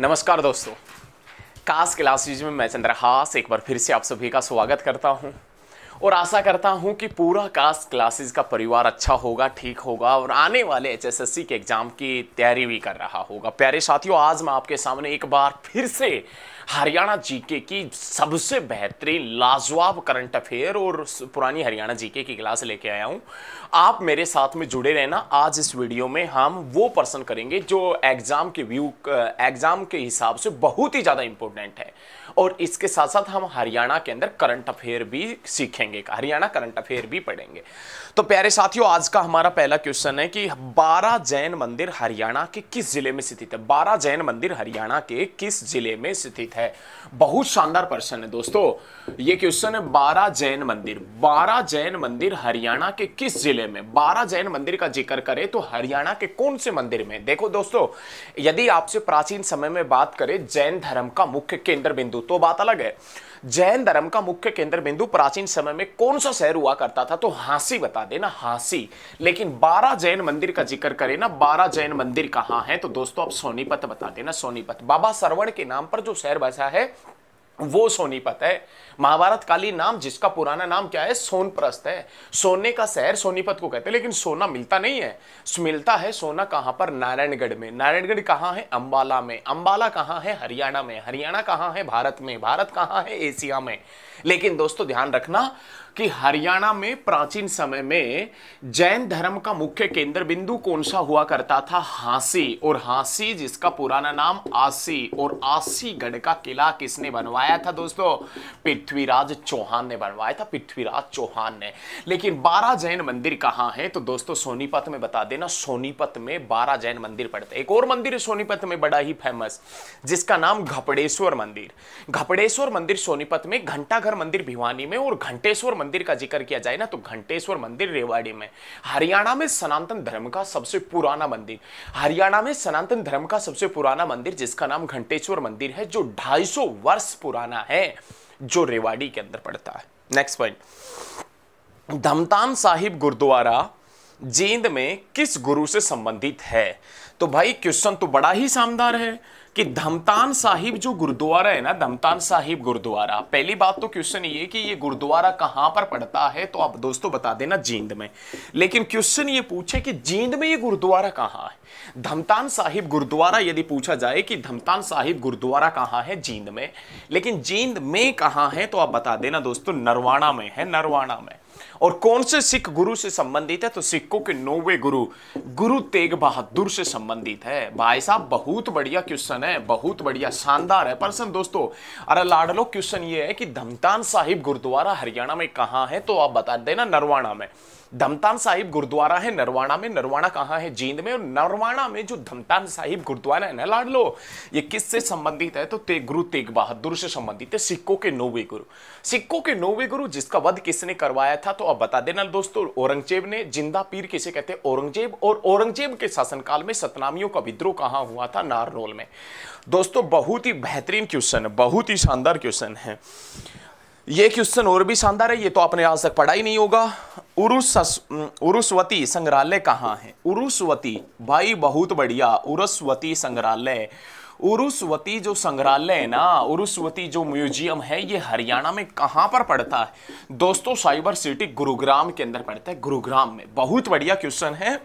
नमस्कार दोस्तों कास क्लासेज में मैं चंद्रहास एक बार फिर से आप सभी का स्वागत करता हूं और आशा करता हूं कि पूरा कास क्लासेज का परिवार अच्छा होगा ठीक होगा और आने वाले एचएसएससी के एग्ज़ाम की तैयारी भी कर रहा होगा प्यारे साथियों आज मैं आपके सामने एक बार फिर से हरियाणा जीके की सबसे बेहतरीन लाजवाब करंट अफेयर और पुरानी हरियाणा जीके की क्लास लेके आया हूँ आप मेरे साथ में जुड़े रहना आज इस वीडियो में हम वो पर्सन करेंगे जो एग्ज़ाम के व्यू एग्ज़ाम के हिसाब से बहुत ही ज़्यादा इंपॉर्टेंट है और इसके साथ साथ हम हरियाणा के अंदर करंट अफेयर भी सीखेंगे हरियाणा करंट अफेयर भी पढ़ेंगे तो प्यारे साथियों आज का हमारा पहला क्वेश्चन है कि बारह जैन मंदिर हरियाणा के किस जिले में स्थित है बारह जैन मंदिर हरियाणा के किस जिले में स्थित पंडित है बहुत शानदार प्रश्न है दोस्तों ये क्वेश्चन है बारह जैन मंदिर बारह जैन मंदिर हरियाणा के किस जिले में बारह जैन मंदिर का जिक्र करें तो हरियाणा के कौन से मंदिर में देखो दोस्तों यदि आपसे प्राचीन समय में बात करें जैन धर्म का मुख्य केंद्र बिंदु तो बात अलग है जैन धर्म का मुख्य केंद्र बिंदु प्राचीन समय में कौन सा शहर हुआ करता था तो हांसी बता देना हांसी लेकिन बारह जैन मंदिर का जिक्र करें ना बारह जैन मंदिर कहाँ है तो दोस्तों आप सोनीपत बता देना सोनीपत बाबा सरवण के नाम पर जो शहर बसा है वो सोनीपत है महाभारत काली नाम जिसका पुराना नाम क्या है सोनप्रस्त है सोने का शहर सोनीपत को कहते हैं लेकिन सोना मिलता नहीं है मिलता है सोना कहां पर नारायणगढ़ में नारायणगढ़ कहां है अंबाला में अंबाला कहां है हरियाणा में हरियाणा कहां है भारत में भारत कहां है एशिया में लेकिन दोस्तों ध्यान रखना कि हरियाणा में प्राचीन समय में जैन धर्म का मुख्य केंद्र बिंदु कौन सा हुआ करता था हांसी और हांसी जिसका पुराना नाम आसी और आसीगढ़ का किला किसने बनवाया था दोस्तों पृथ्वीराज चौहान ने बनवाया था पृथ्वीराज चौहान ने लेकिन बारह जैन मंदिर कहाँ है तो दोस्तों सोनीपत में बता देना सोनीपत में बारह जैन मंदिर पड़ते एक और मंदिर है सोनीपत में बड़ा ही फेमस जिसका नाम घपड़ेश्वर मंदिर घपड़ेश्वर मंदिर सोनीपत में घंटा घर मंदिर भिवानी में और घंटेश्वर मंदिर का जिक्र किया जाए ना तो घंटेश्वर मंदिर रेवाड़ी में हरियाणा में सनातन धर्म का सबसे पुराना मंदिर हरियाणा में सनातन धर्म का सबसे पुराना मंदिर जिसका नाम घंटेश्वर मंदिर है जो ढाई वर्ष पुराना है जो रेवाड़ी के अंदर पड़ता है नेक्स्ट पॉइंट धमतान साहिब गुरुद्वारा जींद में किस गुरु से संबंधित है तो भाई क्वेश्चन तो बड़ा ही शानदार है कि धमतान साहिब जो गुरुद्वारा है ना धमतान साहिब गुरुद्वारा पहली बात तो क्वेश्चन ये कि ये गुरुद्वारा कहाँ पर पड़ता है तो आप दोस्तों बता देना जींद में लेकिन क्वेश्चन ये पूछे कि जींद में ये गुरुद्वारा कहाँ है धमतान साहिब गुरुद्वारा यदि पूछा जाए कि धमतान साहिब गुरुद्वारा कहाँ है जींद में लेकिन जींद में कहाँ है तो आप बता देना दोस्तों नरवाणा में है नरवाणा में और कौन से सिख गुरु से संबंधित है तो सिखों के नौवे गुरु गुरु तेग बहादुर से संबंधित है भाई साहब बहुत बढ़िया क्वेश्चन है बहुत बढ़िया शानदार है पर्सन दोस्तों अरे लाडलो क्वेश्चन ये है कि धमतान साहिब गुरुद्वारा हरियाणा में कहाँ है तो आप बता देना नरवाणा में धमतान साहिब गुरुद्वारा है नरवाणा में नरवाणा कहाँ है जींद में और नरवाणा में जो धमतान साहिब गुरुद्वारा है ना लाडलो ये किससे संबंधित है तो ते, गुरु तेग बहादुर से संबंधित है सिक्कों के नौवे गुरु सिक्कों के नौवे गुरु जिसका वध किसने करवाया था तो अब बता देना दोस्तों औरंगजेब ने जिंदा पीर किसे कहते हैं औरंगजेब और औरंगजेब के शासनकाल में सतनामियों का विद्रोह कहाँ हुआ था नारनोल में दोस्तों बहुत ही बेहतरीन क्वेश्चन है बहुत ही शानदार क्वेश्चन है ये क्वेश्चन और भी शानदार है ये तो आपने आज तक पढ़ा ही नहीं होगा उरुस उरुस्वती संग्रहालय कहाँ है उरुस्वती भाई बहुत बढ़िया उरुस्वती संग्रहालय उरुस्वती जो संग्रहालय है ना उरुस्वती जो म्यूजियम है ये हरियाणा में कहाँ पर पड़ता है दोस्तों साइबर सिटी गुरुग्राम के अंदर पड़ता है गुरुग्राम में बहुत बढ़िया क्वेश्चन है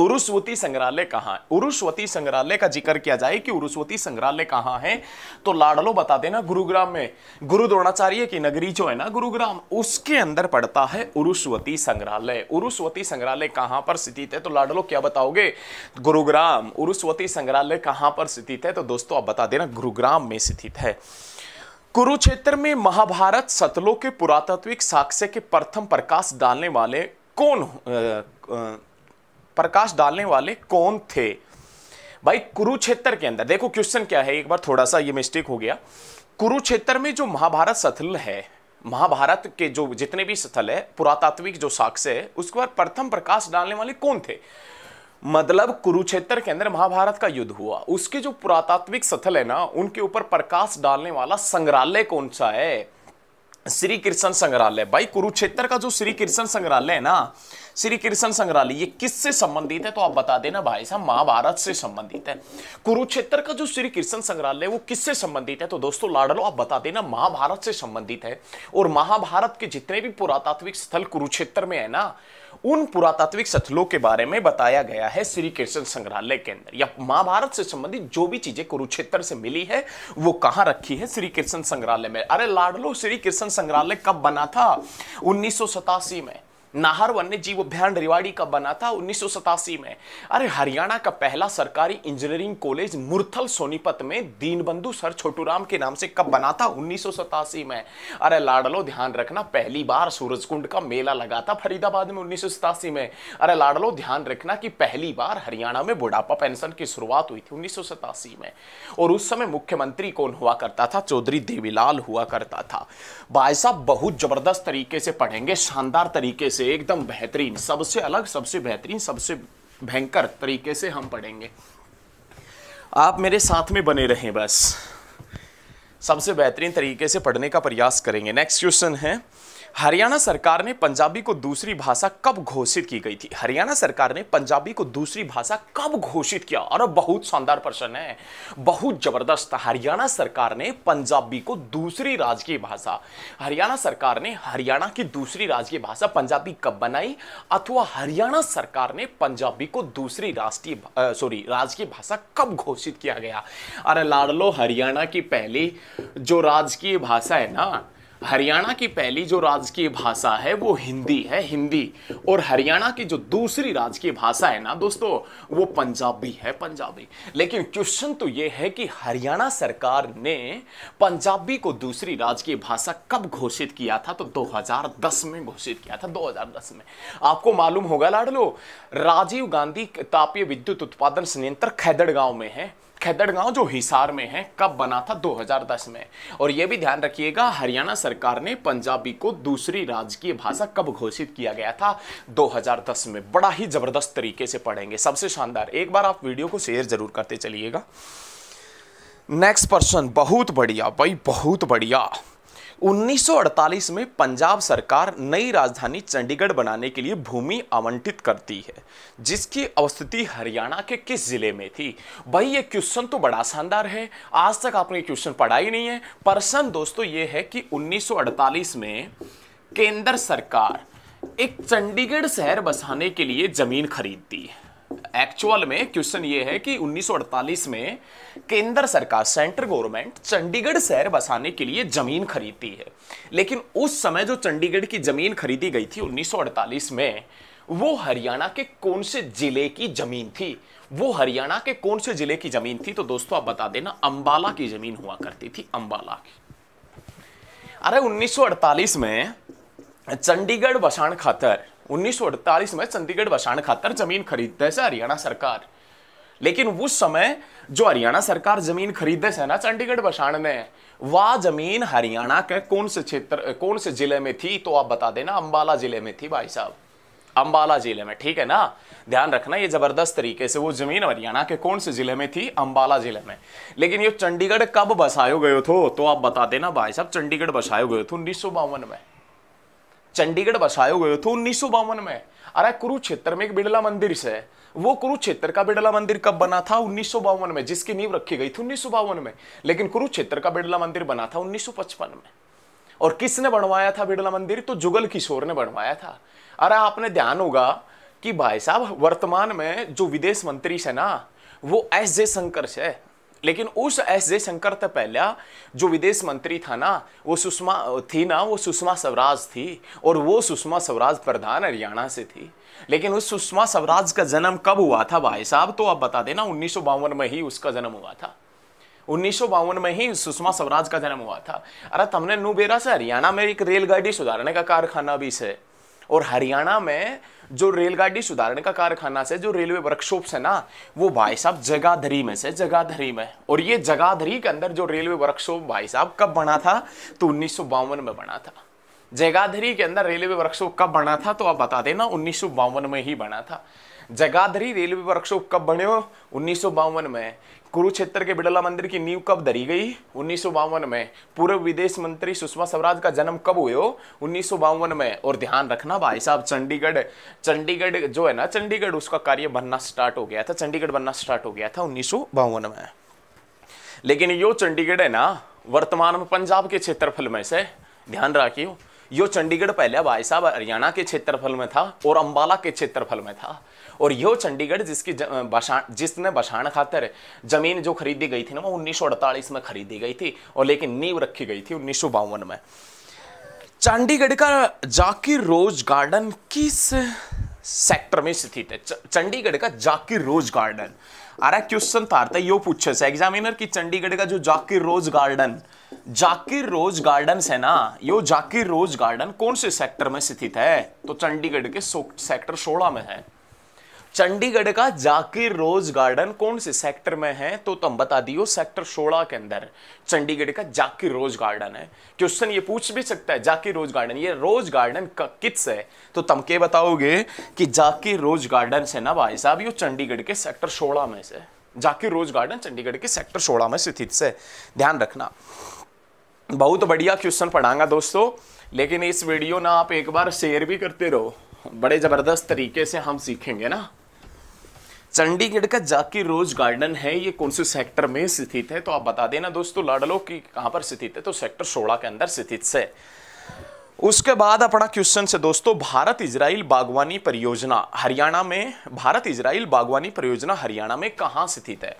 उरुस्वती संग्रहालय कहाँ है उरुस्वती संग्रहालय का जिक्र किया जाए कि उरुस्वती संग्रहालय कहाँ है तो लाडलो बता देना गुरुग्राम में गुरु द्रोणाचार्य की नगरी जो है ना गुरुग्राम उसके अंदर पड़ता है उरुस्वती संग्रहालय उरुस्वती संग्रहालय कहाँ पर स्थित है तो लाडलो क्या बताओगे गुरुग्राम उरुस्वती संग्रहालय कहाँ पर स्थित है तो दोस्तों आप बता देना गुरुग्राम में स्थित है कुरुक्षेत्र में महाभारत सतलों के पुरातात्विक साक्ष्य के प्रथम प्रकाश डालने वाले कौन प्रकाश डालने वाले कौन थे भाई कुरुक्षेत्र के अंदर देखो क्वेश्चन क्या है एक बार थोड़ा सा ये मिस्टेक हो गया कुरुक्षेत्र में जो महाभारत सथल है महाभारत के जो जितने भी स्थल है पुरातात्विक जो साक्ष्य है उसके बाद प्रथम प्रकाश डालने वाले कौन थे मतलब कुरुक्षेत्र के अंदर महाभारत का युद्ध हुआ उसके जो पुरातात्विक स्थल है ना उनके ऊपर प्रकाश डालने वाला संग्रहालय कौन सा है श्री कृष्ण संग्रहालय भाई कुरुक्षेत्र का जो श्री कृष्ण संग्रहालय है ना श्री कृष्ण संग्रहालय ये किससे संबंधित है तो आप बता देना भाई साहब महाभारत से संबंधित है कुरुक्षेत्र का जो श्री कृष्ण संग्रहालय वो किससे संबंधित है तो दोस्तों लाडलो आप बता देना महाभारत से संबंधित है और महाभारत के जितने भी पुरातात्विक स्थल कुरुक्षेत्र में है ना उन पुरातात्विक स्थलों के बारे में बताया गया है श्री कृष्ण संग्रहालय के अंदर या महाभारत से संबंधित जो भी चीजें कुरुक्षेत्र से मिली है वो कहां रखी है श्री कृष्ण संग्रहालय में अरे लाडलो श्री कृष्ण संग्रहालय कब बना था उन्नीस में नाहर वन्य जीव अभ्यारण रिवाड़ी का बना था उन्नीस में अरे हरियाणा का पहला सरकारी इंजीनियरिंग कॉलेज मुरथल सोनीपत में दीनबंधु सर छोटूराम के नाम से कब बना था उन्नीस में अरे लाडलो ध्यान रखना पहली बार सूरजकुंड का मेला लगा था फरीदाबाद में उन्नीस में अरे लाडलो ध्यान रखना कि पहली बार हरियाणा में बुढ़ापा पेंशन की शुरुआत हुई थी उन्नीस में और उस समय मुख्यमंत्री कौन हुआ करता था चौधरी देवीलाल हुआ करता था भाई साहब बहुत जबरदस्त तरीके से पढ़ेंगे शानदार तरीके से से एकदम बेहतरीन सबसे अलग सबसे बेहतरीन सबसे भयंकर तरीके से हम पढ़ेंगे आप मेरे साथ में बने रहें बस सबसे बेहतरीन तरीके से पढ़ने का प्रयास करेंगे नेक्स्ट क्वेश्चन है हरियाणा सरकार ने पंजाबी को दूसरी भाषा कब घोषित की गई थी हरियाणा सरकार ने पंजाबी को दूसरी भाषा कब घोषित किया और बहुत शानदार प्रश्न है बहुत जबरदस्त हरियाणा सरकार ने पंजाबी को दूसरी राजकीय भाषा हरियाणा सरकार ने हरियाणा की दूसरी राजकीय भाषा पंजाबी कब बनाई अथवा हरियाणा सरकार ने पंजाबी को दूसरी राष्ट्रीय सॉरी राजकीय भाषा कब घोषित किया गया अरे लाड़ लो हरियाणा की पहली जो राजकीय भाषा है ना हरियाणा की पहली जो राजकीय भाषा है वो हिंदी है हिंदी और हरियाणा की जो दूसरी राजकीय भाषा है ना दोस्तों वो पंजाबी है पंजाबी लेकिन क्वेश्चन तो ये है कि हरियाणा सरकार ने पंजाबी को दूसरी राजकीय भाषा कब घोषित किया था तो 2010 में घोषित किया था 2010 में आपको मालूम होगा लाडलो राजीव गांधी तापीय विद्युत उत्पादन संयंत्र खैदड़ गांव में है खैदड़गांव जो हिसार में है कब बना था 2010 में और यह भी ध्यान रखिएगा हरियाणा सरकार ने पंजाबी को दूसरी राजकीय भाषा कब घोषित किया गया था 2010 में बड़ा ही जबरदस्त तरीके से पढ़ेंगे सबसे शानदार एक बार आप वीडियो को शेयर जरूर करते चलिएगा नेक्स्ट पर्सन बहुत बढ़िया भाई बहुत बढ़िया 1948 में पंजाब सरकार नई राजधानी चंडीगढ़ बनाने के लिए भूमि आवंटित करती है जिसकी अवस्थिति हरियाणा के किस जिले में थी भाई ये क्वेश्चन तो बड़ा शानदार है आज तक आपने ये क्वेश्चन पढ़ा ही नहीं है पर्सन दोस्तों ये है कि 1948 में केंद्र सरकार एक चंडीगढ़ शहर बसाने के लिए जमीन खरीदती है एक्चुअल में क्वेश्चन ये है कि 1948 में केंद्र सरकार सेंट्रल गवर्नमेंट चंडीगढ़ शहर बसाने के लिए जमीन खरीदती है लेकिन उस समय जो चंडीगढ़ की जमीन खरीदी गई थी 1948 में वो हरियाणा के कौन से जिले की जमीन थी वो हरियाणा के कौन से जिले की जमीन थी तो दोस्तों आप बता देना अंबाला की जमीन हुआ करती थी अंबाला की अरे 1948 में चंडीगढ़ बसाण खातर 1948 में चंडीगढ़ बसान खातर जमीन खरीदते से हरियाणा सरकार लेकिन उस समय जो हरियाणा सरकार जमीन खरीदे से ना चंडीगढ़ बसान में वह जमीन हरियाणा के कौन से क्षेत्र कौन से जिले में थी तो आप बता देना अंबाला जिले में थी भाई साहब अंबाला जिले में ठीक है ना ध्यान रखना ये जबरदस्त तरीके से वो जमीन हरियाणा के कौन से जिले में थी अंबाला जिले में लेकिन ये चंडीगढ़ कब बसायो गयो थो तो आप बता देना भाई साहब चंडीगढ़ बसायो गयो थे उन्नीस में चंडीगढ़ बसाए हुए थे उन्नीस में अरे कुरुक्षेत्र में एक बिड़ला मंदिर से वो कुरुक्षेत्र का बिड़ला मंदिर कब बना था उन्नीस में जिसकी नींव रखी गई थी उन्नीस में लेकिन कुरुक्षेत्र का बिड़ला मंदिर बना था 1955 में और किसने बनवाया था बिड़ला मंदिर तो जुगल किशोर ने बनवाया था अरे आपने ध्यान होगा कि भाई साहब वर्तमान में जो विदेश मंत्री से ना वो एस जयशंकर से लेकिन उस एस जे शंकर तपैल्या जो विदेश मंत्री था ना वो सुषमा थी ना वो सुषमा स्वराज थी और वो सुषमा स्वराज प्रधान हरियाणा से थी लेकिन उस सुषमा स्वराज का जन्म कब हुआ था भाई साहब तो आप बता देना उन्नीस में ही उसका जन्म हुआ था उन्नीस में ही सुषमा स्वराज का जन्म हुआ था अरे तुमने नूबेरा से हरियाणा में एक रेलगाड़ी सुधारने का कारखाना भी से और हरियाणा में जो रेलगाड़ी सुधारण का कारखाना से जो रेलवे वर्कशॉप है ना वो भाई साहब जगाधरी में से जगाधरी में और ये जगाधरी के अंदर जो रेलवे वर्कशॉप भाई साहब कब बना था तो उन्नीस में बना था जगाधरी के अंदर रेलवे वर्कशॉप कब बना था तो आप बता देना उन्नीस में ही बना था जगाधरी रेलवे वर्कशॉप कब बने उन्नीस में कुरुक्षेत्र के बिड़ला मंदिर की नींव कब धरी गई उन्नीस में पूर्व विदेश मंत्री सुषमा स्वराज का जन्म कब हुए उन्नीस में और ध्यान रखना भाई साहब चंडीगढ़ चंडीगढ़ जो है ना चंडीगढ़ उसका कार्य बनना स्टार्ट हो गया था चंडीगढ़ बनना स्टार्ट हो गया था उन्नीस में लेकिन यो चंडीगढ़ है ना वर्तमान में पंजाब के क्षेत्रफल में से ध्यान रखियो यो चंडीगढ़ पहले भाई साहब हरियाणा के क्षेत्रफल में था और अंबाला के क्षेत्रफल में था और यो चंडीगढ़ जिसकी बसाण जिसने बसाण खातर जमीन जो खरीदी गई थी ना वो उन्नीस में खरीदी गई थी और लेकिन नींव रखी गई थी उन्नीस में चंडीगढ़ का जाकिर रोज गार्डन किस सेक्टर में स्थित है चंडीगढ़ का जाकिर रोज गार्डन आ क्वेश्चन था था यो पूछे से एग्जामिनर की चंडीगढ़ का जो Zakir rose garden Zakir rose garden है ना यो जाकिर रोज गार्डन कौन से सेक्टर में स्थित है तो चंडीगढ़ के सेक्टर सोलह में है चंडीगढ़ का जाकिर रोज गार्डन कौन से सेक्टर में है तो तुम बता दियो सेक्टर सोलह के अंदर चंडीगढ़ का जाकिर रोज गार्डन है क्वेश्चन ये पूछ भी सकता है जाकिर रोज गार्डन ये रोज गार्डन का किस है तो तुम के बताओगे कि जाकिर रोज गार्डन से ना भाई साहब ये चंडीगढ़ के सेक्टर सोलह में से जाकिर रोज गार्डन चंडीगढ़ के सेक्टर सोलह में स्थित से ध्यान रखना बहुत बढ़िया क्वेश्चन पढ़ाऊंगा दोस्तों लेकिन इस वीडियो ना आप एक बार शेयर भी करते रहो बड़े ज़बरदस्त तरीके से हम सीखेंगे ना चंडीगढ़ का जाकी रोज गार्डन है ये कौन से सेक्टर में स्थित है तो आप बता देना दोस्तों लाडलो की कहां पर स्थित है तो सेक्टर सोलह के अंदर स्थित है उसके बाद अपना क्वेश्चन से दोस्तों भारत इजराइल बागवानी परियोजना हरियाणा में भारत इजराइल बागवानी परियोजना हरियाणा में कहाँ स्थित है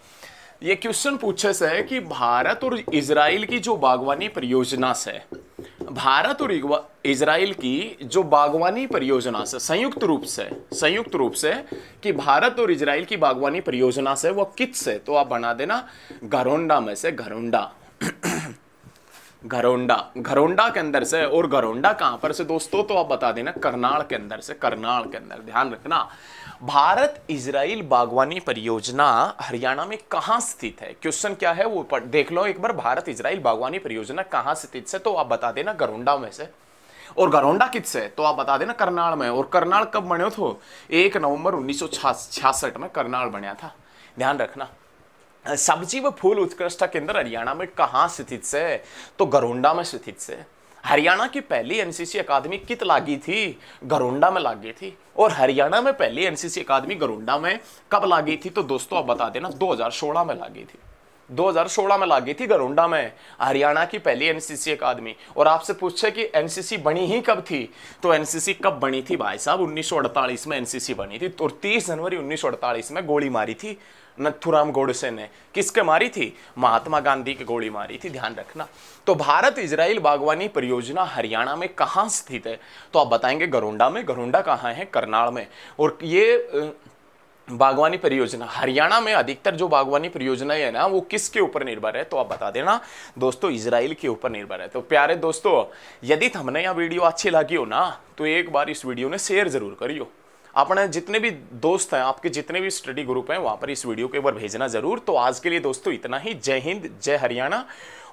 ये क्वेश्चन पूछे से है कि भारत और इजराइल की जो बागवानी परियोजना से भारत और इसराइल की जो बागवानी परियोजना से संयुक्त रूप से संयुक्त रूप से कि भारत और इसराइल की बागवानी परियोजना से वो कित से तो आप बना देना घरोंडा में से घरोंडा घरोंडा घरोंडा के अंदर से और घरोंडा कहाँ पर से दोस्तों तो आप बता देना करनाल के अंदर से करनाल के अंदर ध्यान रखना भारत इसराइल बागवानी परियोजना हरियाणा में कहां स्थित है क्वेश्चन क्या है वो पर, देख लो एक बार भारत इसराइल बागवानी परियोजना कहाँ स्थित से तो आप बता देना घरोंडा में से और घरोंडा कित से तो आप बता देना करनाल में और करनाल कब बने थो एक नवंबर उन्नीस में करनाल बनया था ध्यान रखना सब्जी व फूल उत्कृष्टता केंद्र हरियाणा में कहाँ स्थित से तो गरोंडा में स्थित से हरियाणा की पहली एनसीसी अकादमी कित लागी थी गरोंडा में लागी थी और हरियाणा में पहली एनसीसी अकादमी गरोंडा में कब लागी थी तो दोस्तों आप बता देना 2016 में लागी थी 2016 में लागी थी गरुंडा में हरियाणा की पहली एनसीसी अकादमी और आपसे पूछे कि एनसीसी बनी ही कब थी तो एनसीसी कब बनी थी भाई साहब 1948 में एनसीसी बनी थी और तीस जनवरी 1948 में गोली मारी थी नथुराम गोडसे ने किसके मारी थी महात्मा गांधी की गोली मारी थी ध्यान रखना तो भारत इजराइल बागवानी परियोजना हरियाणा में कहाँ स्थित है तो आप बताएंगे गरुंडा में गरुंडा कहाँ है करनाल में और ये बागवानी परियोजना हरियाणा में अधिकतर जो बागवानी परियोजना है ना वो किसके ऊपर निर्भर है तो आप बता देना दोस्तों इसराइल के ऊपर निर्भर है तो प्यारे दोस्तों यदि हमने यह वीडियो अच्छी लगी हो ना तो एक बार इस वीडियो ने शेयर जरूर करियो अपने जितने भी दोस्त हैं आपके जितने भी स्टडी ग्रुप हैं वहाँ पर इस वीडियो को एक बार भेजना जरूर तो आज के लिए दोस्तों इतना ही जय हिंद जय हरियाणा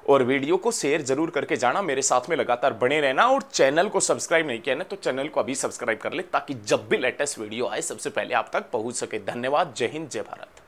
और वीडियो को शेयर जरूर करके जाना मेरे साथ में लगातार बने रहना और चैनल को सब्सक्राइब नहीं किया ना तो चैनल को अभी सब्सक्राइब कर ले ताकि जब भी लेटेस्ट वीडियो आए सबसे पहले आप तक पहुंच सके धन्यवाद जय हिंद जय भारत